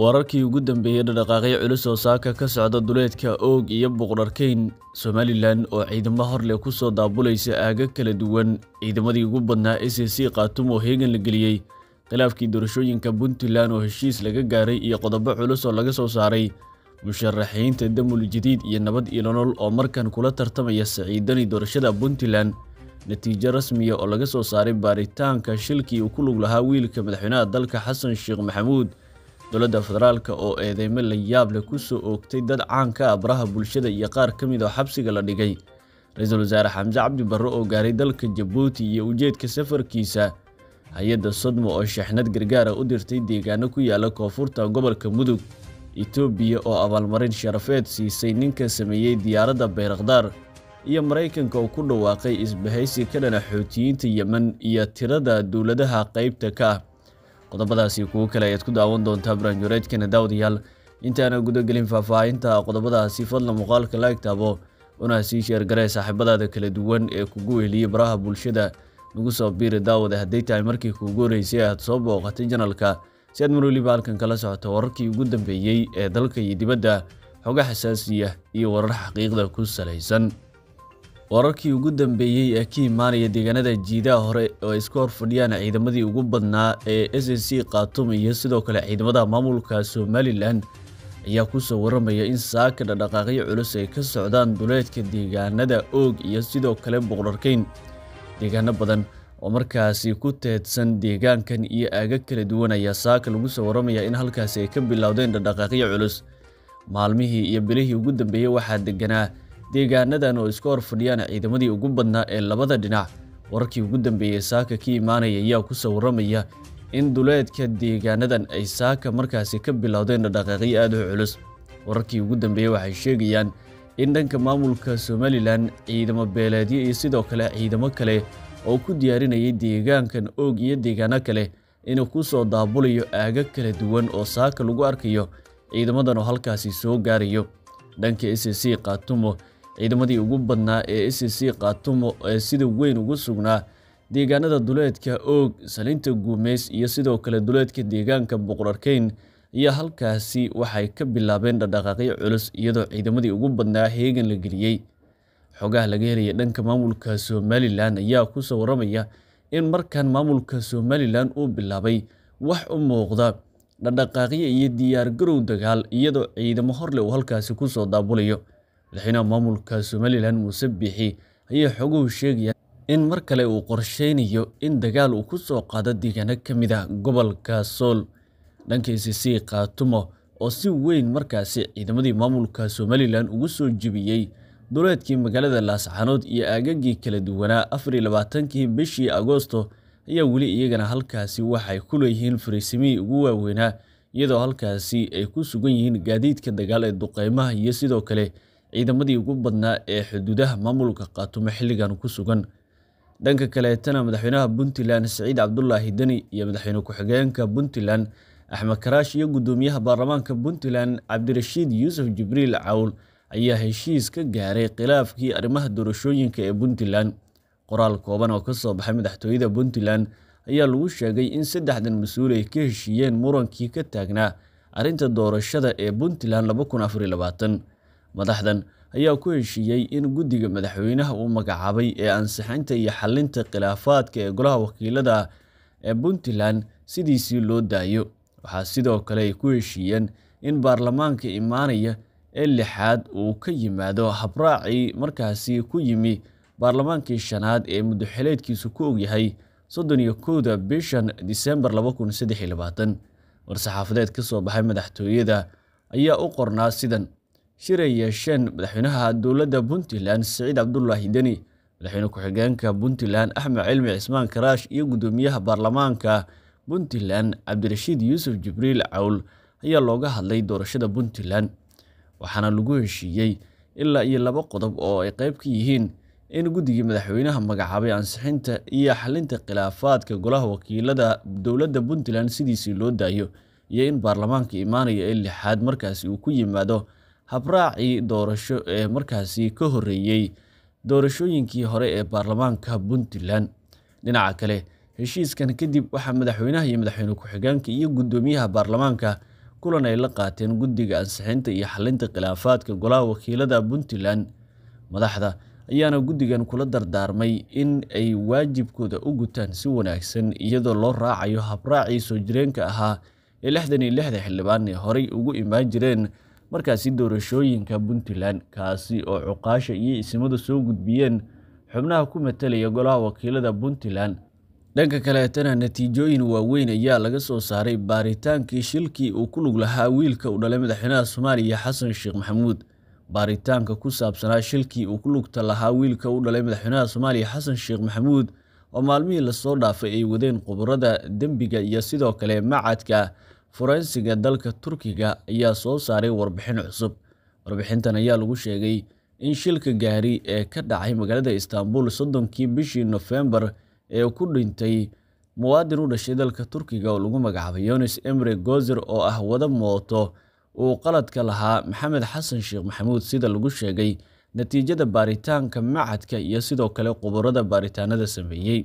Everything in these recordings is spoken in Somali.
wararkii ugu dambeeyey dhaqdhaqaaqyo culus oo saaka ka socda duleedka oog iyo buqdharkeyn somalilan oo ciidamo horleh ku soo daabulaysa aaga kala duwan ciidamadii ugu badnaa s c khaatum oo heegan la geliyey khilaafkii doorashooyinka puntland oo heshiis laga gaaray iyo qodobo culus oo laga soo saaray musharaxiinta damul jadiid iyo nabad iyo nolol oo markan kula tartamaya saciidani doorashada puntland natiijo rasmiya ah oo laga soo saaray baaritaanka shilkii uu ku lug lahaa wiilka madaxweynaha dalka xasan sheekh maxamuud dowladda federaalka oo eedeymo la yaab leh kusoo oogtay dad caanka ah baraha bulshada iyo qaar ka mid oo ah xabsiga la dhigay ra-iisul wasaare xamse cabdi barre oo gaaray dalka jabuuti iyo ujeedka safarkiisa hay-adda sodmo oo sheexnad gargaara u dirtay deegaano ku yaalla koonfurta gobolka mudug itoobiya oo abaalmarin sharafeed siisay ninka sameeyey diyaaradda bayrakdaar iyo maraykanka oo ku dhawaaqay isbahaysi ka dhana xootiyiinta yemen iyo tirada dowladaha qaybta ka ah qodobadaasi kuwo kale ayaad ku daawan doontaa baraanjureedkeena daawadayaal intaana gudagelin faahfaahinta qodobadaasi fadla muuqaalka laegtaabo una sii sheer garee saaxiibadaada kala duwan ee kugu weheliya baraha bulshada nagu soo biiri daawada hadday tahay markii kuugu horeysay aad soo booqatay janalka si aad mar weliba halkan kala socoto wararkii ugu dambeeyey ee dalka iyo dibadda xoga xasaasiya ah iyo warar xaqiiqda ku salaysan wararkii ugu dambeeyey ee ka imaanaya deegaanada jiidaha hore oo ay isku horfadhiyaan ciidamadii ugu badnaa ee s c khaatuum iyo sidoo kale ciidamada maamulka somalilan ayaa kusoo waramaya in saaka dhadhaqaaqyo culus ay ka socdaan duleedka deegaanada oog iyo sidoo kale boqorarkeyn deegaano badan oo markaasi ku teedsan deegaankan iyo aaga kala duwan ayaa saaka lagu soo warramaya in halkaasi ay ka bilowdeen dhaqdhaqaaqyo culus maalmihii iyo bilihii ugu dambeeyey waxaa deganaa deegaanadan oo iska hor fadhiyaan ciidamadii ugu badnaa ee labada dhinac wararkii ugu dambeeyey saaka ka imaanaya ayaa ku sawirramaya in duleedka deegaanadan ay saaka markaasi ka bilowdeen dhaqdhaqaaqyo aad u culus wararkii ugu dambeeyey waxay sheegayaan in dhanka maamulka somalilan ciidamo beeleedyo iyo sidoo kale ciidamo kale oo ku diyaarinayay deegaankan oog iyo deegaano kale inuu ku soo daabulayo aagag kala duwan oo saaka lagu arkayo ciidamadan oo halkaasi soo gaarayo dhanka s c kaatumo ciidamadii ugu badnaa ee s c qaatumo ee sida weyn ugu sugnaa deegaanada duleedka oog salinta guumeys iyo sidoo kale duleedka deegaanka boqorarkeyn ayaa halkaasi waxay ka bilaabeen dhaqdhaqaaqyo culus iyadoo ciidamadii ugu badnaa heegan la geliyey xogaha laga helaya dhanka maamulka somalilan ayaa kusoo waramaya in markan maamulka somalilan uu bilaabay wax u muuqda dhaqdhaqaaqyo iyo diyaargarow dagaal iyadoo ciidamo horle uu halkaasi kusoo daabulayo madaxweynaha maamulka somalilan muuse biixi ayaa xoguhu sheegaya in mar kale uu qorsheynayo in dagaal uu ku soo qaado deegaano ka mid ah gobolka sool dhankiisi si khaatumo oo si weyn markaasi ciidamadii maamulka somalilan ugu soo jebiyey duleedkii magaalada laascanood iyo aagagii kala duwanaa afariyo labaatankii bishii agoosto ayaa weli iyagana halkaasi waxay ku leeyihiin fariisimihii ugu waaweynaa iyadoo halkaasi ay ku sugan yihiin gaadiidka dagaal ee duqeymaha iyo sidoo kale ciidamadii ugu badnaa ee xuduudaha maamulka khaatumo xilligan ku sugan dhanka kaleetana madaxweynaha puntland saciid cabdulaahi deni iyo madaxweyne ku-xigeenka puntland axmed karaash iyo guddoomiyaha baarlamaanka puntland cabdirashiid yuusuf jibriil cawl ayaa heshiis ka gaaray khilaafkii arrimaha doorashooyinka ee puntland qoraal kooban oo kasoo baxay madaxtooyada puntland ayaa lagu sheegay in saddexdan mas-uul ay ka heshiiyeen murankii ka taagnaa arrinta doorashada ee puntland madaxdan ayaa ku heshiiyey in guddiga madaxweynaha uu magacaabay ee ansixinta iyo xallinta khilaafaadka ee golaha wakiilada ee puntland sidiisii loo daayo waxaa sidoo kale ay ku heshiiyeen in baarlamaanka imaanaya ee lixaad uu ka yimaado habraacii markaasi ku yimi baarlamaankii shanaad ee muddoxileedkiisu ku ogyahay soddon iyo kowda bishan disembar labakuwar-saxaafadeed ka soo baxay madaxtooyada ayaa u qornaa sidan shiray yeesheen madaxweynaha dowladda puntland saciid cabdulaahi deni madaxweyne ku-xigeenka puntland axmed cilmi cismaan karaash iyo guddoomiyaha baarlamaanka puntland cabdirashiid yuusuf jibriil cawl ayaa looga hadlay doorashada puntland waxaana lagu heshiiyey ilaa iyo laba qodob oo ay qayb ka yihiin in guddigii madaxweynaha magacaabay ansixinta iyo xalinta khilaafaadka golaha wakiilada dowladda puntland sidiisii loo daayo iyo in baarlamaanka imaanaya ee lixaad markaasi uu ku yimaado habraacii doorasho ee markaasi ka horreeyey doorashooyinkii hore ee baarlamaanka puntland dhinaca kale heshiiskan kadib waxaa madaxweynaha iyo madaxweyne ku-xigeenka iyo guddoomiyaha baarlamaanka kulan ay la qaateen guddiga ansixinta iyo xallinta khilaafaadka golaha wakiilada puntland madaxda ayaana guddigan kula dardaarmay in ay waajibkooda u gutaan si wanaagsan iyadoo loo raacayo habraacii soo jireenka ahaa ee lixdan iyo lixda xildhibaan ee horey ugu imaan jireen markaasi doorashooyinka puntland kaasi oo cuqaasha iyo isimada soo gudbiyeen xubnaha ku matalaya golaha wakiilada puntland dhanka kaleetana natiijooyin waaweyn ayaa laga soo saaray baaritaankii shilkii uu ku lug lahaa wiilka u dhalay madaxweynaha soomaaliya xasan sheekh maxamuud baaritaanka ku saabsanaa shilkii uu ku lugta lahaa wiilka u dhalay madaxweynaha soomaaliya xasan sheekh maxamuud oo maalmihii lasoo dhaafay ay wadeen khubarada dembiga iyo sidoo kale macadka Forensiga dalka Turkiga ayaa soo saaray warbixin cusub. Warbixintan ayaa lagu sheegay in shilka gaari ee ka dhacay magaalada Istanbul soddonkii bishii nofembar ee ku dhintay muwaadin u dhashay dalka Turkiga oo lagu magacaabay yonis Emre Gozer oo ah wada mooto uu qaladka lahaa Maxamed Xasan Sheekh Maxamuud sida lagu sheegay natiijada baaritaanka macadka iyo sidoo kale khubarada baaritaanada sameeyey.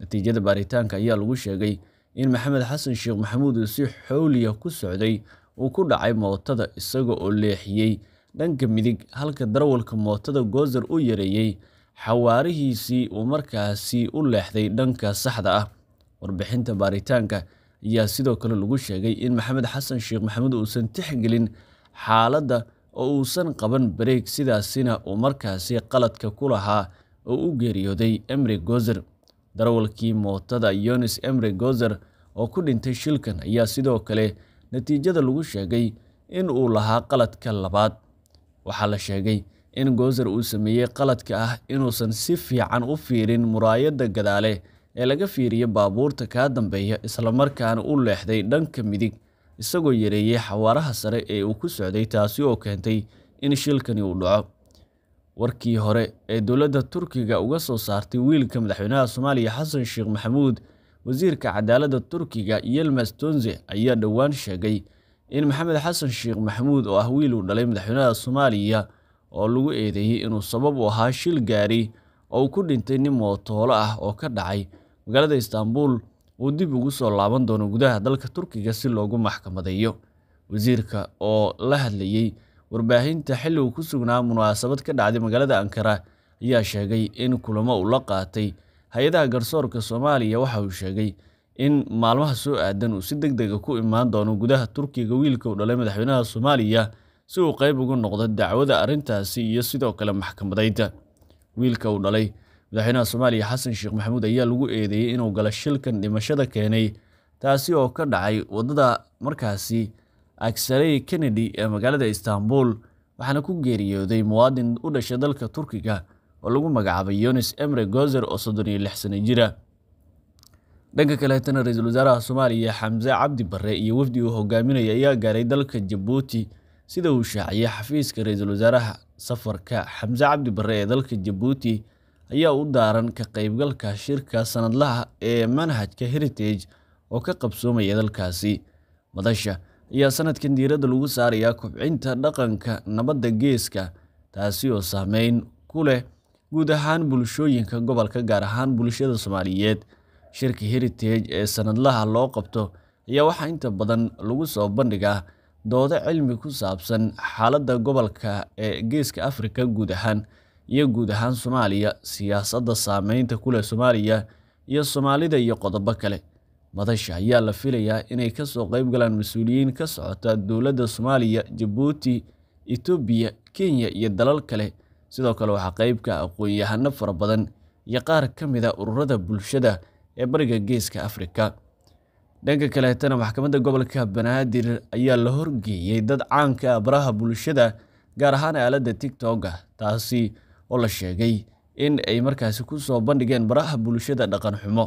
Natiijada baaritaanka ayaa lagu sheegay in maxamed xasan sheekh maxamuud uu si xowliya ku socday uu ku dhacay mootada isaga oo leexiyey dhanka midig halka darwalka mootada goosar u yareeyey xawaarihiisii uu markaasi u leexday dhanka saxda ah warbixinta baaritaanka ayaa sidoo kale lagu sheegay in maxamed xasan sheekh maxamuud uusan tixgelin xaaladda oo uusan qaban bareeg sidaasina uu markaasi qaladka ku lahaa oo u geeriyooday emri gozer darawalkii mootada yonis emre gozer oo ku dhintay shilkan ayaa sidoo kale natiijada lagu sheegay in uu lahaa qaladka labaad waxaa la sheegay in gozer uu sameeyey qaladka ah inuusan si fiican u fiirin muraayadda gadaale ee laga fiiriya baabuurta kaa dambeeya islamarkaana u leexday dhanka midig isagoo yareeyey xawaaraha sare ee uu ku socday taasi oo keentay in shilkani uu dhaco warkii hore ee dowladda Turkiga uga soo saartay wiilka madaxweynaha Soomaaliya Xasan Sheekh Maxamuud wasiirka cadaaladda Turkiga yelmas Tonze ayaa dhowaan sheegay in maxamed xasan sheekh maxamuud oo ah wiil uu dhalay madaxweynaha Soomaaliya oo lagu eedeeyey inuu sabab u ahaa shil gaari oo uu ku dhintay nin mootoolo ah oo ka dhacay magaalada Istanbul uu dib ugu soo laaban doono gudaha dalka Turkiga si loogu maxkamadeeyo wasiirka oo la hadlayey Warbaahinta xilligu ku sugnaa munaasabad ka dhacday magaalada Ankara ayaa sheegay in kulamo uu la qaatay hay-adaha garsoorka Soomaaliya waxa uu sheegay in maalmaha soo aadan uu si deg dega ah ku imaan doono gudaha Turkiga wiilka u dhalay madaxweynaha Soomaaliya si uu qayb ugu noqdo dacwada arrintaasi iyo sidoo kale maxkamadaynta wiilka uu dhalay madaxweynaha Soomaaliya Xasan Sheekh Maxamuud ayaa lagu eedeeyey inuu galo shilkan dhimashada keenay taasi oo ka dhacay waddada markaasi aksarey kennedy ee magaalada istanbul waxaana ku geeriyooday muwaadin u dhashay dalka turkiga oo lagu magacaabay yonis emre gozer oo soddon iyo lix sano jira dhanka kaleetana ra-iisul wasaaraha soomaaliya xamse cabdi barre iyo wafdi uu hogaaminaya ayaa gaaray dalka jabuuti sida uu shaaciyay xafiiska ra-iisul wasaaraha safarka xamse cabdi barre ee dalka jabuuti ayaa u daaran ka qeybgalka shirka sanadlaha ee manhajka heritage oo ka qabsoomaya dalkaasi madasha ayaa sanadkan diiradda lagu saarayaa kubcinta dhaqanka nabadda geeska taasi oo saameyn ku leh guud ahaan bulshooyinka gobolka gaar ahaan bulshada soomaaliyeed shirka heritage ee sanadlaha loo qabto ayaa waxaa inta badan lagu soo bandhigaa doodo cilmi ku saabsan xaaladda gobolka ee geeska afrika guud ahaan iyo guud ahaan soomaaliya siyaasadda saameynta ku leh soomaaliya iyo soomaalida iyo qodobo kale madasha ayaa la filayaa inay kasoo qayb galaan mas-uuliyiin ka socota dowladda soomaaliya jabuuti etoobiya kenya iyo dalal kale sidoo kale waxaa qayb ka ah aqoon-yahano fara badan iyo qaar ka mid a ah ururada bulshada ee bariga geeska afrika dhanka kaleetana maxkamadda gobolka banaadir ayaa la horgeeyey dad caanka ah baraha bulshada gaar ahaan aaladda tigtog taasi oo la sheegay in ay markaasi kusoo bandhigeen baraha bulshada dhaqan xumo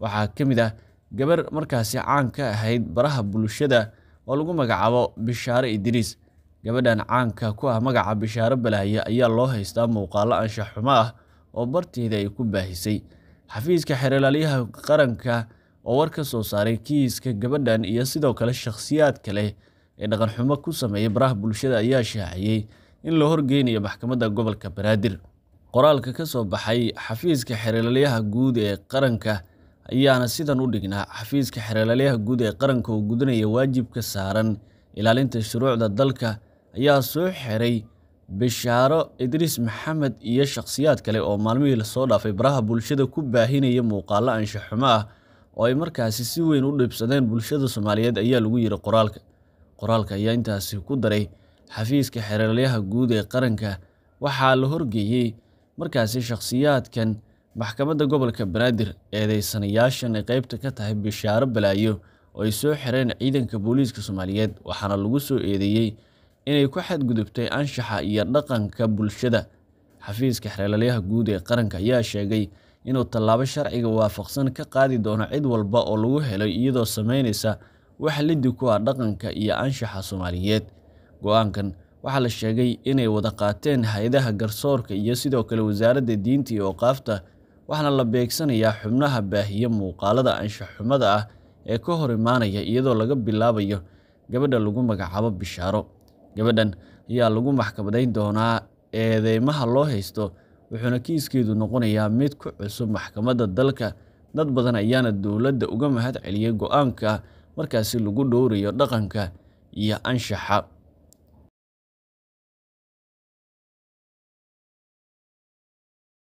waxaa ka mid ah gabar markaasi caan ka ahayd baraha bulshada oo lagu magacaabo bishaare idiriis gabadhan caanka ku ah magaca bishaare balaaye ayaa loo haystaa muuqaalo anshax xumo ah oo barteeda ay ku baahisay xafiiska xeerlaalyaha qaranka oo war ka soo saaray kiiska gabadhan iyo sidoo kale shakhsiyaad kale ee dhaqan xumo ku sameeyay baraha bulshada ayaa shaaciyey in la horgeynayo maxkamadda gobolka banaadir qoraalka ka soo baxay xafiiska xeerlalyaha guud ee qaranka ayaana sidan u dhignaa xafiiska xereelaleyaha guud ee qaranka oo gudanaya waajibka saaran ilaalinta shuruucda dalka ayaa soo xeray bishaaro idriis maxamed iyo shakhsiyaad kale oo maalmihii lasoo dhaafay baraha bulshada ku baahinaya muuqaalo anshaxumo ah oo ay markaasi si weyn u dhibsadeen bulshada soomaaliyeed ayaa lagu yiri qoraalka qoraalka ayaa intaasi ku daray xafiiska xereelaleyaha guud ee qaranka waxaa la horgeeyey markaasi shakhsiyaadkan Maxkamadda Gobolka Banaadir eedeysanayaashan ay qaybta ka tahay bishaaro balaayo oo ay soo xireen ciidanka booliiska Soomaaliyeed waxaana lagu soo eedeeyey inay ku xadgudubtay anshaxa iyo dhaqanka bulshada. Xafiiska Xeeladaha Guud ee Qaranka ayaa sheegay inuu tallaabo sharciga waafaqsan ka qaadi doono cid walba oo lagu helay iyadoo sameynaysa wax liddi ku ah dhaqanka iyo anshaxa Soomaaliyeed. go-aankan waxaa la sheegay inay wada qaateen hay-adaha garsoorka iyo sidoo kale Wasaaradda Diinta iyo ooqaafta waxaana la beegsanayaa xubnaha baahiya muuqaalada anshaxumada ah ee ka hor imaanaya iyadoo laga bilaabayo gabadha lagu magacaabo bishaaro gabadhan ayaa lagu maxkamadayn doonaa eedeymaha loo haysto wuxuuna kiiskeedu noqonayaa mid ku cusub maxkamadda dalka dad badan ayaana dowladda uga mahad celiyay go-aanka markaasi lagu dhowrayo dhaqanka iyo anshaxa